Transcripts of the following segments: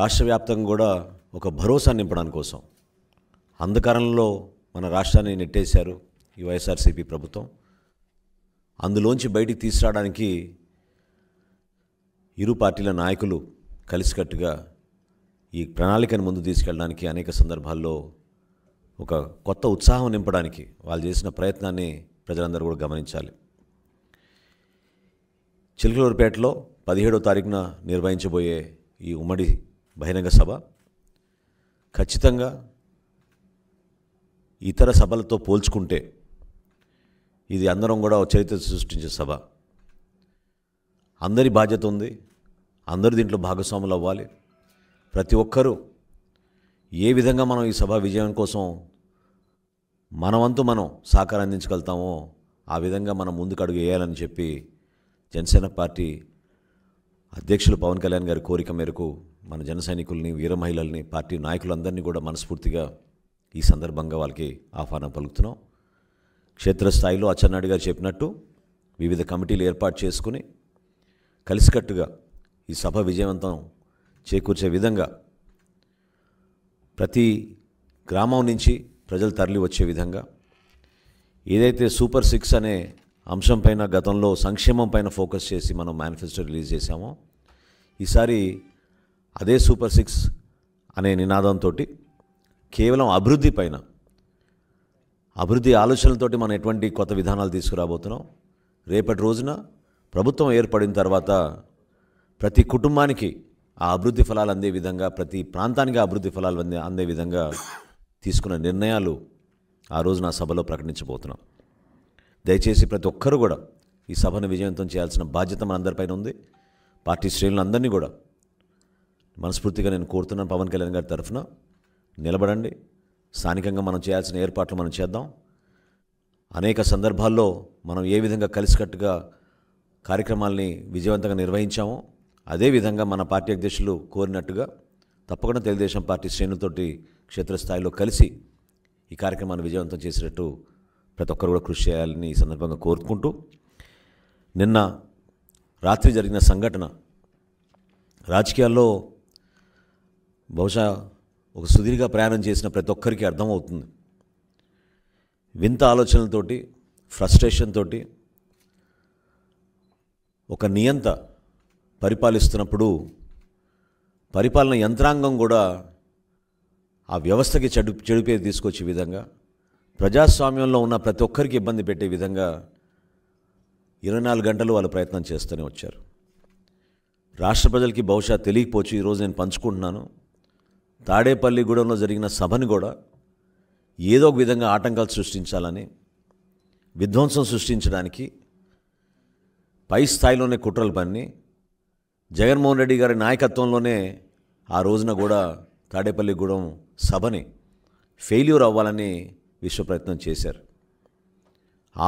రాష్ట్ర వ్యాప్తంగా కూడా ఒక భరోసా నింపడం కోసం అంధకారంలో మన రాష్ట్రాన్ని నెట్టేశారు ఈ వైఎస్ఆర్సీపీ ప్రభుత్వం అందులోంచి బయటికి తీసుకురావడానికి ఇరు పార్టీల నాయకులు కలిసికట్టుగా ఈ ప్రణాళికను ముందు తీసుకెళ్ళడానికి అనేక సందర్భాల్లో ఒక కొత్త ఉత్సాహం నింపడానికి వాళ్ళు చేసిన ప్రయత్నాన్ని ప్రజలందరూ కూడా గమనించాలి చిలకలూరుపేటలో పదిహేడో తారీఖున నిర్వహించబోయే ఈ ఉమ్మడి బహిరంగ సభ ఖచ్చితంగా ఇతర సభలతో పోల్చుకుంటే ఇది అందరం కూడా చరిత్ర సృష్టించే సభ అందరి బాధ్యత ఉంది అందరూ దీంట్లో భాగస్వాములు అవ్వాలి ప్రతి ఒక్కరూ ఏ విధంగా మనం ఈ సభ విజయం కోసం మనవంతు మనం సహకారం అందించగలుగుతామో ఆ విధంగా మనం ముందుకు అడుగు వేయాలని చెప్పి జనసేన పార్టీ అధ్యక్షులు పవన్ కళ్యాణ్ గారి కోరిక మేరకు మన జన సైనికుల్ని వీర మహిళల్ని పార్టీ నాయకులందరినీ కూడా మనస్ఫూర్తిగా ఈ సందర్భంగా వాళ్ళకి ఆహ్వానం పలుకుతున్నాం క్షేత్రస్థాయిలో అచ్చెన్నాయుడు గారు చెప్పినట్టు వివిధ కమిటీలు ఏర్పాటు చేసుకుని కలిసికట్టుగా ఈ సభ విజయవంతం చేకూర్చే విధంగా ప్రతి గ్రామం నుంచి ప్రజలు తరలి వచ్చే విధంగా ఏదైతే సూపర్ సిక్స్ అనే అంశం పైన గతంలో సంక్షేమం పైన ఫోకస్ చేసి మనం మేనిఫెస్టో రిలీజ్ చేశామో ఈసారి అదే సూపర్ సిక్స్ అనే నినాదంతో కేవలం అభివృద్ధి పైన అభివృద్ధి ఆలోచనలతోటి మనం ఎటువంటి కొత్త విధానాలు తీసుకురాబోతున్నాం రేపటి రోజున ప్రభుత్వం ఏర్పడిన తర్వాత ప్రతి కుటుంబానికి ఆ అభివృద్ధి ఫలాలు అందే విధంగా ప్రతి ప్రాంతానికి అభివృద్ధి ఫలాలు అందే అందే విధంగా తీసుకున్న నిర్ణయాలు ఆ రోజు నా సభలో ప్రకటించబోతున్నాం దయచేసి ప్రతి ఒక్కరు కూడా ఈ సభను విజయవంతం చేయాల్సిన బాధ్యత మనందరిపైన ఉంది పార్టీ శ్రేణులందరినీ కూడా మనస్ఫూర్తిగా నేను కోరుతున్నాను పవన్ కళ్యాణ్ గారి తరఫున నిలబడండి స్థానికంగా మనం చేయాల్సిన ఏర్పాట్లు మనం చేద్దాం అనేక సందర్భాల్లో మనం ఏ విధంగా కలిసికట్టుగా కార్యక్రమాల్ని విజయవంతంగా నిర్వహించామో అదేవిధంగా మన పార్టీ అధ్యక్షులు కోరినట్టుగా తప్పకుండా తెలుగుదేశం పార్టీ శ్రేణులతోటి క్షేత్రస్థాయిలో కలిసి ఈ కార్యక్రమాన్ని విజయవంతం చేసేటట్టు ప్రతి ఒక్కరు కూడా కృషి చేయాలని ఈ సందర్భంగా కోరుకుంటూ నిన్న రాత్రి జరిగిన సంఘటన రాజకీయాల్లో బహుశా ఒక సుదీర్ఘ ప్రయాణం చేసిన ప్రతి ఒక్కరికి అర్థమవుతుంది వింత ఆలోచనలతోటి ఫ్రస్ట్రేషన్ తోటి ఒక నియంత పరిపాలిస్తున్నప్పుడు పరిపాలన యంత్రాంగం కూడా ఆ వ్యవస్థకి చెడు చెడుపేది తీసుకొచ్చే విధంగా ప్రజాస్వామ్యంలో ఉన్న ప్రతి ఒక్కరికి ఇబ్బంది పెట్టే విధంగా ఇరవై నాలుగు గంటలు వాళ్ళు ప్రయత్నం చేస్తూనే వచ్చారు రాష్ట్ర ప్రజలకి బహుశా తెలియకపోవచ్చు ఈరోజు నేను పంచుకుంటున్నాను తాడేపల్లిగూడెంలో జరిగిన సభను కూడా ఏదో ఒక విధంగా ఆటంకాలు సృష్టించాలని విధ్వంసం సృష్టించడానికి పై స్థాయిలోనే కుట్రలు పన్ని జగన్మోహన్ రెడ్డి గారి నాయకత్వంలోనే ఆ రోజున కూడా తాడేపల్లిగూడెం సభని ఫెయిల్యూర్ అవ్వాలని విశ్వ ప్రయత్నం చేశారు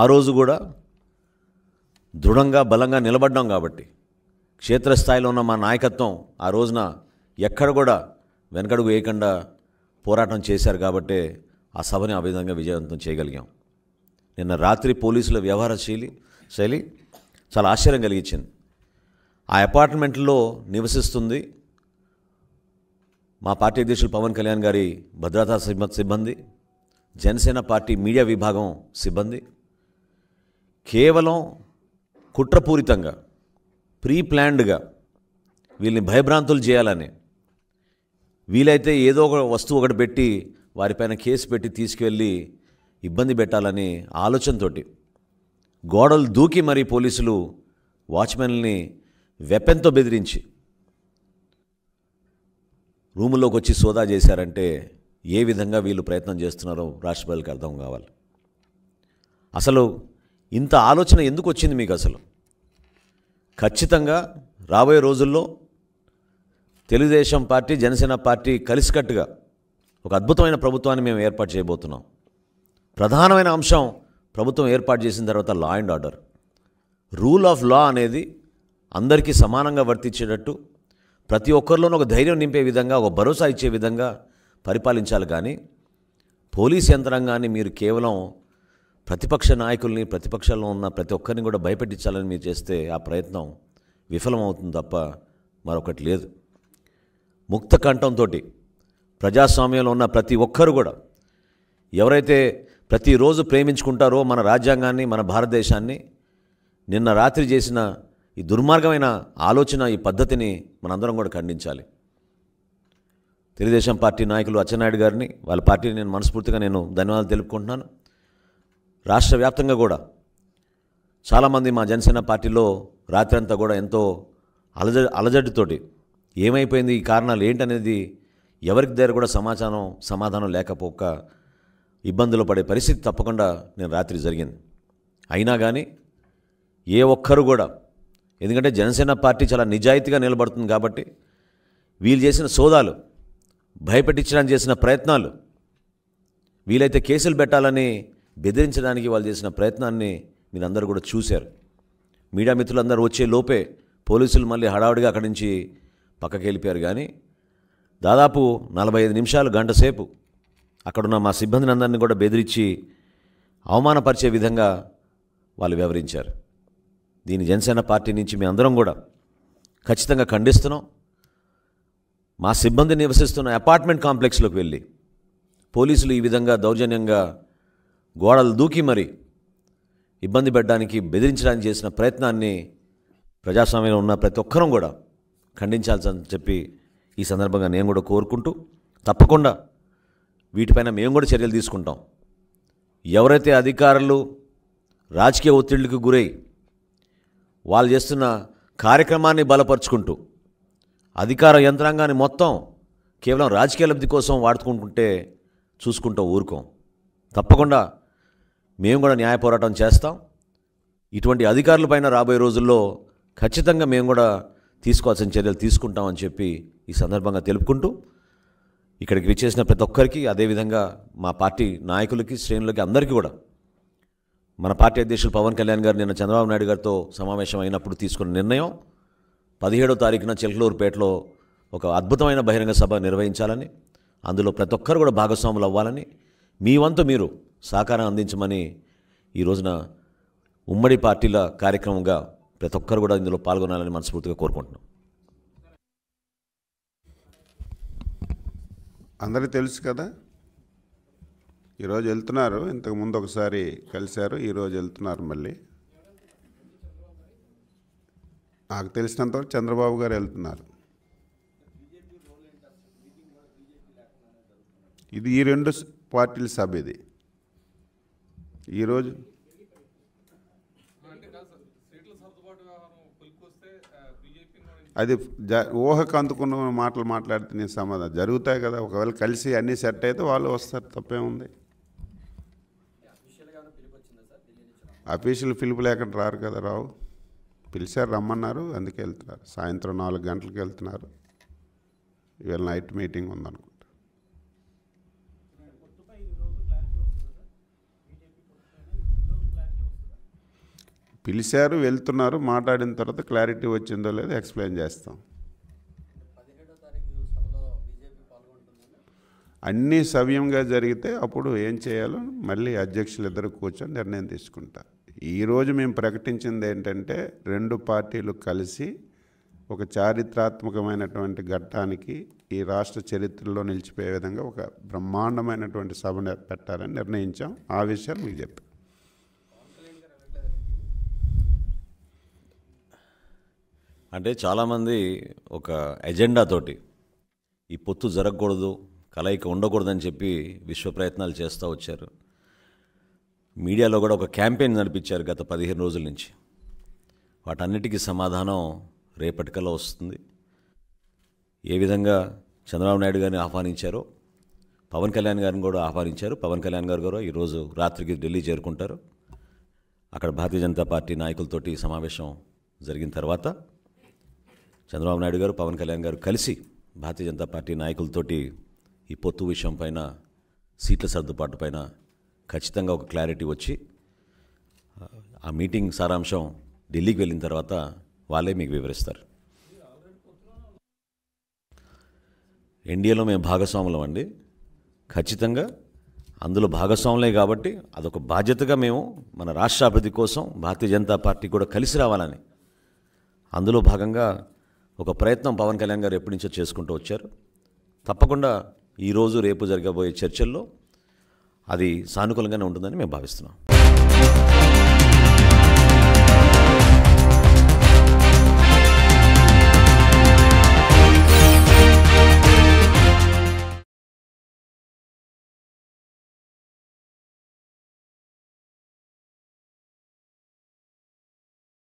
ఆ రోజు కూడా దృఢంగా బలంగా నిలబడ్డాం కాబట్టి క్షేత్రస్థాయిలో ఉన్న మా నాయకత్వం ఆ రోజున ఎక్కడ కూడా వెనకడుగు వేయకుండా పోరాటం చేశారు కాబట్టే ఆ సభని ఆ విధంగా విజయవంతం చేయగలిగాం నిన్న రాత్రి పోలీసుల వ్యవహార శైలి శైలి చాలా ఆశ్చర్యం కలిగించింది ఆ అపార్ట్మెంట్లో నివసిస్తుంది మా పార్టీ అధ్యక్షులు పవన్ కళ్యాణ్ గారి భద్రతా సిబ్బంది జనసేన పార్టీ మీడియా విభాగం సిబ్బంది కేవలం కుట్రపూరితంగా ప్రీ ప్లాన్డ్గా వీళ్ళని భయభ్రాంతులు చేయాలని వీలైతే ఏదో ఒక వస్తువు ఒకటి పెట్టి వారిపైన కేసు పెట్టి తీసుకువెళ్ళి ఇబ్బంది పెట్టాలని ఆలోచనతోటి గోడలు దూకి మరి పోలీసులు వాచ్మెన్ని వెపెన్తో బెదిరించి రూములోకి వచ్చి సోదా చేశారంటే ఏ విధంగా వీళ్ళు ప్రయత్నం చేస్తున్నారో రాష్ట్రపతికి అర్థం కావాలి అసలు ఇంత ఆలోచన ఎందుకు వచ్చింది మీకు అసలు ఖచ్చితంగా రాబోయే రోజుల్లో తెలుగుదేశం పార్టీ జనసేన పార్టీ కలిసికట్టుగా ఒక అద్భుతమైన ప్రభుత్వాన్ని మేము ఏర్పాటు చేయబోతున్నాం ప్రధానమైన అంశం ప్రభుత్వం ఏర్పాటు చేసిన తర్వాత law and order rule of law అనేది అందరికీ సమానంగా వర్తించేటట్టు ప్రతి ఒక్కరిలోనూ ఒక ధైర్యం నింపే విధంగా ఒక భరోసా ఇచ్చే విధంగా పరిపాలించాలి కానీ పోలీస్ యంత్రాంగాన్ని మీరు కేవలం ప్రతిపక్ష నాయకుల్ని ప్రతిపక్షంలో ఉన్న ప్రతి ఒక్కరిని కూడా భయపెట్టించాలని మీరు చేస్తే ఆ ప్రయత్నం విఫలమవుతుంది తప్ప మరొకటి లేదు ముక్త కంఠంతో ప్రజాస్వామ్యంలో ఉన్న ప్రతి ఒక్కరు కూడా ఎవరైతే ప్రతిరోజు ప్రేమించుకుంటారో మన రాజ్యాంగాన్ని మన భారతదేశాన్ని నిన్న రాత్రి చేసిన ఈ దుర్మార్గమైన ఆలోచన ఈ పద్ధతిని మనందరం కూడా ఖండించాలి తెలుగుదేశం పార్టీ నాయకులు అచ్చెన్నాయుడు గారిని వాళ్ళ పార్టీని నేను మనస్ఫూర్తిగా నేను ధన్యవాదాలు తెలుపుకుంటున్నాను రాష్ట్ర వ్యాప్తంగా కూడా చాలామంది మా జనసేన పార్టీలో రాత్రంతా కూడా ఎంతో అలజ అలజడితోటి ఏమైపోయింది ఈ కారణాలు ఏంటనేది ఎవరికి దగ్గర కూడా సమాచారం సమాధానం లేకపోక ఇబ్బందులు పడే పరిస్థితి తప్పకుండా నేను రాత్రి జరిగింది అయినా కానీ ఏ ఒక్కరు కూడా ఎందుకంటే జనసేన పార్టీ చాలా నిజాయితీగా నిలబడుతుంది కాబట్టి వీళ్ళు చేసిన సోదాలు భయపెట్టించడానికి చేసిన ప్రయత్నాలు వీలైతే కేసులు పెట్టాలని బెదిరించడానికి వాళ్ళు చేసిన ప్రయత్నాన్ని అందరూ కూడా చూశారు మీడియా మిత్రులందరూ వచ్చే లోపే పోలీసులు మళ్ళీ హడావుడిగా అక్కడి నుంచి పక్కకి వెళ్ళిపోయారు కానీ దాదాపు నలభై ఐదు నిమిషాలు గంట సేపు అక్కడున్న మా సిబ్బందిని అందరినీ కూడా బెదిరించి అవమానపరిచే విధంగా వాళ్ళు వివరించారు దీని జనసేన పార్టీ నుంచి మీ అందరం కూడా ఖచ్చితంగా ఖండిస్తున్నాం మా సిబ్బంది నివసిస్తున్న అపార్ట్మెంట్ కాంప్లెక్స్లోకి వెళ్ళి పోలీసులు ఈ విధంగా దౌర్జన్యంగా గోడలు దూకి మరి ఇబ్బంది పెట్టడానికి బెదిరించడానికి చేసిన ప్రయత్నాన్ని ప్రజాస్వామ్యంలో ఉన్న ప్రతి ఒక్కరం కూడా ఖండించాల్సి చెప్పి ఈ సందర్భంగా నేను కూడా కోరుకుంటూ తప్పకుండా వీటిపైన మేము కూడా చర్యలు తీసుకుంటాం ఎవరైతే అధికారులు రాజకీయ ఒత్తిళ్లకు గురై వాళ్ళు చేస్తున్న కార్యక్రమాన్ని బలపరుచుకుంటూ అధికార యంత్రాంగాన్ని మొత్తం కేవలం రాజకీయ లబ్ధి కోసం వాడుకుంటుంటే చూసుకుంటాం ఊరుకోం తప్పకుండా మేము కూడా న్యాయ పోరాటం చేస్తాం ఇటువంటి పైన రాబోయే రోజుల్లో ఖచ్చితంగా మేము కూడా తీసుకోవాల్సిన చర్యలు తీసుకుంటామని చెప్పి ఈ సందర్భంగా తెలుపుకుంటూ ఇక్కడికి విచ్చేసిన ప్రతి ఒక్కరికి అదేవిధంగా మా పార్టీ నాయకులకి శ్రేణులకి అందరికీ కూడా మన పార్టీ అధ్యక్షులు పవన్ కళ్యాణ్ గారు నిన్న చంద్రబాబు నాయుడు గారితో సమావేశం అయినప్పుడు తీసుకున్న నిర్ణయం పదిహేడో తారీఖున చిలకలూరుపేటలో ఒక అద్భుతమైన బహిరంగ సభ నిర్వహించాలని అందులో ప్రతి ఒక్కరు కూడా భాగస్వాములు అవ్వాలని మీ వంతు మీరు సహకారం అందించమని ఈ రోజున ఉమ్మడి పార్టీల కార్యక్రమంగా ప్రతి ఒక్కరు కూడా ఇందులో పాల్గొనాలని మనస్ఫూర్తిగా కోరుకుంటున్నాం అందరూ తెలుసు కదా ఈరోజు వెళ్తున్నారు ఇంతకు ముందు ఒకసారి కలిశారు ఈరోజు వెళ్తున్నారు మళ్ళీ నాకు తెలిసినంతవరకు చంద్రబాబు గారు వెళ్తున్నారు ఇది ఈ రెండు పార్టీల సభ ఇది ఈరోజు అది జ ఊహకు అందుకున్న మాటలు మాట్లాడితే నేను సమాధానం జరుగుతాయి కదా ఒకవేళ కలిసి అన్నీ సెట్ అయితే వాళ్ళు వస్తారు తప్పేముంది అఫీషియల్ పిలుపు లేకుండా రారు కదా రావు పిలిచారు రమ్మన్నారు అందుకే వెళ్తున్నారు సాయంత్రం నాలుగు గంటలకు వెళ్తున్నారు ఇవాళ నైట్ మీటింగ్ ఉందనుకో పిలిచారు వెళ్తున్నారు మాట్లాడిన తర్వాత క్లారిటీ వచ్చిందో లేదో ఎక్స్ప్లెయిన్ చేస్తాం అన్నీ సవ్యంగా జరిగితే అప్పుడు ఏం చేయాలో మళ్ళీ అధ్యక్షులు ఇద్దరు కూర్చొని నిర్ణయం తీసుకుంటా ఈరోజు మేము ప్రకటించింది ఏంటంటే రెండు పార్టీలు కలిసి ఒక చారిత్రాత్మకమైనటువంటి ఘట్టానికి ఈ రాష్ట్ర చరిత్రలో నిలిచిపోయే విధంగా ఒక బ్రహ్మాండమైనటువంటి సభను పెట్టాలని నిర్ణయించాం ఆ విషయాలు మీకు చెప్పాను అంటే చాలామంది ఒక ఎజెండాతోటి ఈ పొత్తు జరగకూడదు కలయిక ఉండకూడదని చెప్పి విశ్వ ప్రయత్నాలు చేస్తూ వచ్చారు మీడియాలో కూడా ఒక క్యాంపెయిన్ నడిపించారు గత పదిహేను రోజుల నుంచి వాటన్నిటికీ సమాధానం రేపటికల్లా వస్తుంది ఏ విధంగా చంద్రబాబు నాయుడు గారిని ఆహ్వానించారో పవన్ కళ్యాణ్ గారిని కూడా ఆహ్వానించారు పవన్ కళ్యాణ్ గారు కూడా ఈరోజు రాత్రికి ఢిల్లీ చేరుకుంటారు అక్కడ భారతీయ జనతా పార్టీ నాయకులతోటి సమావేశం జరిగిన తర్వాత చంద్రబాబు నాయుడు గారు పవన్ కళ్యాణ్ గారు కలిసి భారతీయ జనతా పార్టీ నాయకులతోటి ఈ పొత్తు విషయం పైన సీట్ల సర్దుబాటు పైన ఖచ్చితంగా ఒక క్లారిటీ వచ్చి ఆ మీటింగ్ సారాంశం ఢిల్లీకి వెళ్ళిన తర్వాత వాళ్ళే మీకు వివరిస్తారు ఎన్డీఏలో మేము భాగస్వాములం అండి ఖచ్చితంగా అందులో భాగస్వాములే కాబట్టి అదొక బాధ్యతగా మేము మన రాష్ట్రాభివృద్ధి కోసం భారతీయ జనతా పార్టీ కూడా కలిసి రావాలని అందులో భాగంగా ఒక ప్రయత్నం పవన్ కళ్యాణ్ గారు ఎప్పటి నుంచో చేసుకుంటూ వచ్చారు తప్పకుండా ఈరోజు రేపు జరగబోయే చర్చల్లో అది సానుకూలంగానే ఉంటుందని మేము భావిస్తున్నాం